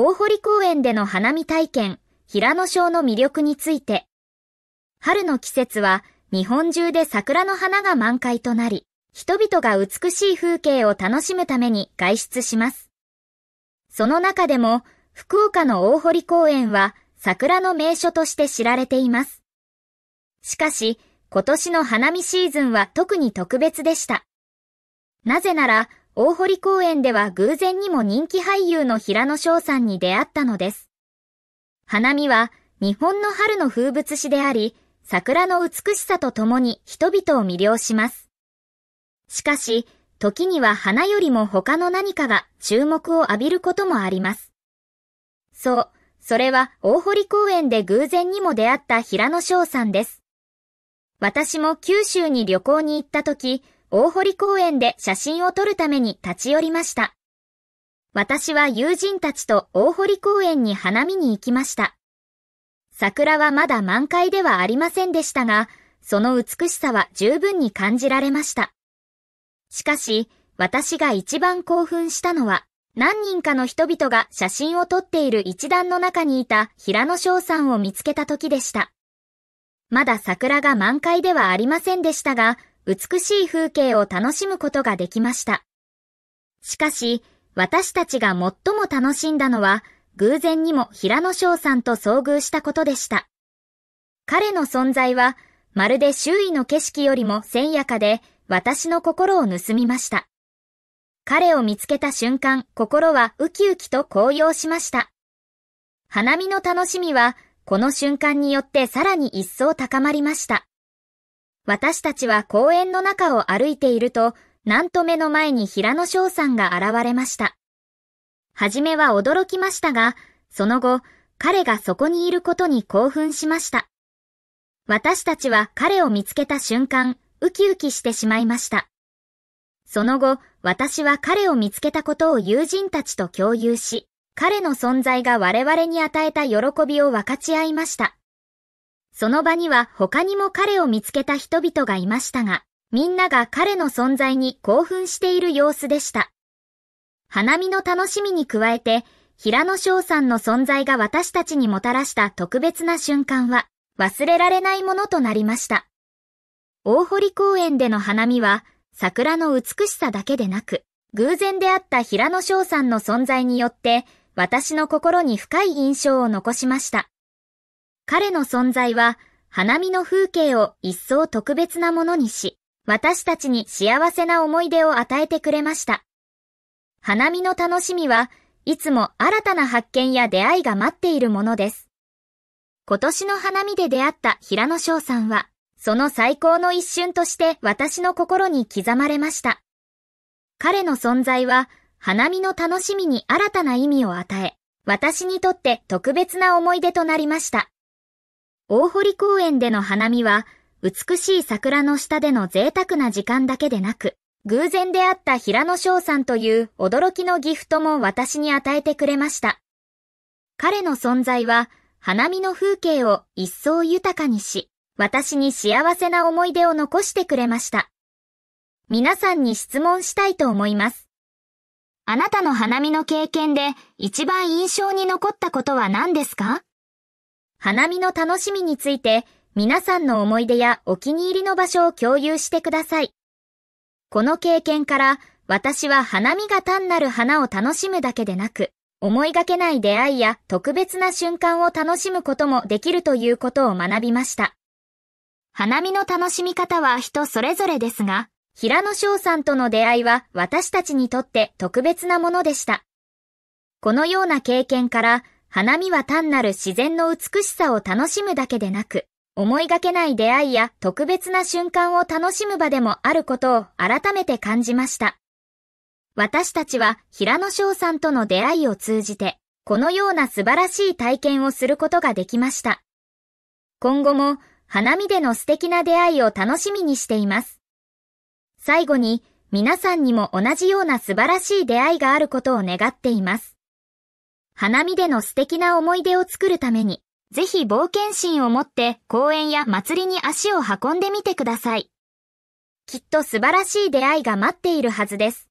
大堀公園での花見体験、平野賞の魅力について、春の季節は日本中で桜の花が満開となり、人々が美しい風景を楽しむために外出します。その中でも、福岡の大堀公園は桜の名所として知られています。しかし、今年の花見シーズンは特に特別でした。なぜなら、大堀公園では偶然にも人気俳優の平野翔さんに出会ったのです。花見は日本の春の風物詩であり、桜の美しさとともに人々を魅了します。しかし、時には花よりも他の何かが注目を浴びることもあります。そう、それは大堀公園で偶然にも出会った平野翔さんです。私も九州に旅行に行った時、大堀公園で写真を撮るために立ち寄りました。私は友人たちと大堀公園に花見に行きました。桜はまだ満開ではありませんでしたが、その美しさは十分に感じられました。しかし、私が一番興奮したのは、何人かの人々が写真を撮っている一団の中にいた平野翔さんを見つけた時でした。まだ桜が満開ではありませんでしたが、美しい風景を楽しむことができました。しかし、私たちが最も楽しんだのは、偶然にも平野翔さんと遭遇したことでした。彼の存在は、まるで周囲の景色よりも鮮やかで、私の心を盗みました。彼を見つけた瞬間、心はウキウキと高揚しました。花見の楽しみは、この瞬間によってさらに一層高まりました。私たちは公園の中を歩いていると、なんと目の前に平野翔さんが現れました。はじめは驚きましたが、その後、彼がそこにいることに興奮しました。私たちは彼を見つけた瞬間、ウキウキしてしまいました。その後、私は彼を見つけたことを友人たちと共有し、彼の存在が我々に与えた喜びを分かち合いました。その場には他にも彼を見つけた人々がいましたが、みんなが彼の存在に興奮している様子でした。花見の楽しみに加えて、平野翔さんの存在が私たちにもたらした特別な瞬間は、忘れられないものとなりました。大堀公園での花見は、桜の美しさだけでなく、偶然であった平野翔さんの存在によって、私の心に深い印象を残しました。彼の存在は、花見の風景を一層特別なものにし、私たちに幸せな思い出を与えてくれました。花見の楽しみはいつも新たな発見や出会いが待っているものです。今年の花見で出会った平野翔さんは、その最高の一瞬として私の心に刻まれました。彼の存在は、花見の楽しみに新たな意味を与え、私にとって特別な思い出となりました。大堀公園での花見は、美しい桜の下での贅沢な時間だけでなく、偶然出会った平野翔さんという驚きのギフトも私に与えてくれました。彼の存在は、花見の風景を一層豊かにし、私に幸せな思い出を残してくれました。皆さんに質問したいと思います。あなたの花見の経験で一番印象に残ったことは何ですか花見の楽しみについて、皆さんの思い出やお気に入りの場所を共有してください。この経験から、私は花見が単なる花を楽しむだけでなく、思いがけない出会いや特別な瞬間を楽しむこともできるということを学びました。花見の楽しみ方は人それぞれですが、平野翔さんとの出会いは私たちにとって特別なものでした。このような経験から、花見は単なる自然の美しさを楽しむだけでなく、思いがけない出会いや特別な瞬間を楽しむ場でもあることを改めて感じました。私たちは平野翔さんとの出会いを通じて、このような素晴らしい体験をすることができました。今後も花見での素敵な出会いを楽しみにしています。最後に皆さんにも同じような素晴らしい出会いがあることを願っています。花見での素敵な思い出を作るために、ぜひ冒険心を持って公園や祭りに足を運んでみてください。きっと素晴らしい出会いが待っているはずです。